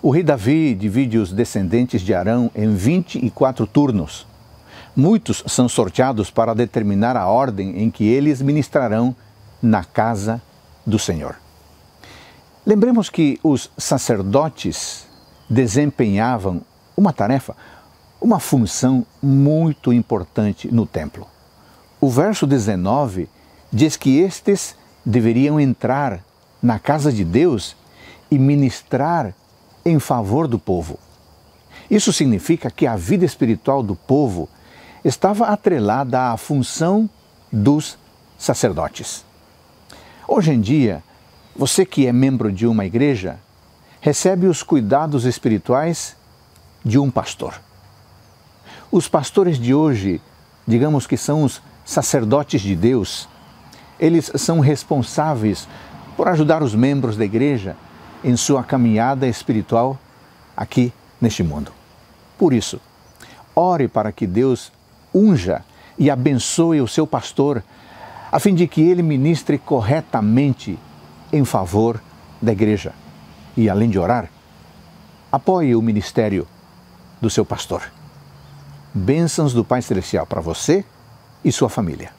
O rei Davi divide os descendentes de Arão em 24 turnos. Muitos são sorteados para determinar a ordem em que eles ministrarão na casa do Senhor. Lembremos que os sacerdotes desempenhavam uma tarefa, uma função muito importante no templo. O verso 19 diz que estes deveriam entrar na casa de Deus e ministrar em favor do povo. Isso significa que a vida espiritual do povo estava atrelada à função dos sacerdotes. Hoje em dia, você que é membro de uma igreja recebe os cuidados espirituais de um pastor. Os pastores de hoje, digamos que são os sacerdotes de Deus, eles são responsáveis por ajudar os membros da igreja em sua caminhada espiritual aqui neste mundo. Por isso, ore para que Deus unja e abençoe o seu pastor, a fim de que ele ministre corretamente em favor da igreja. E além de orar, apoie o ministério do seu pastor. Bênçãos do Pai Celestial para você e sua família.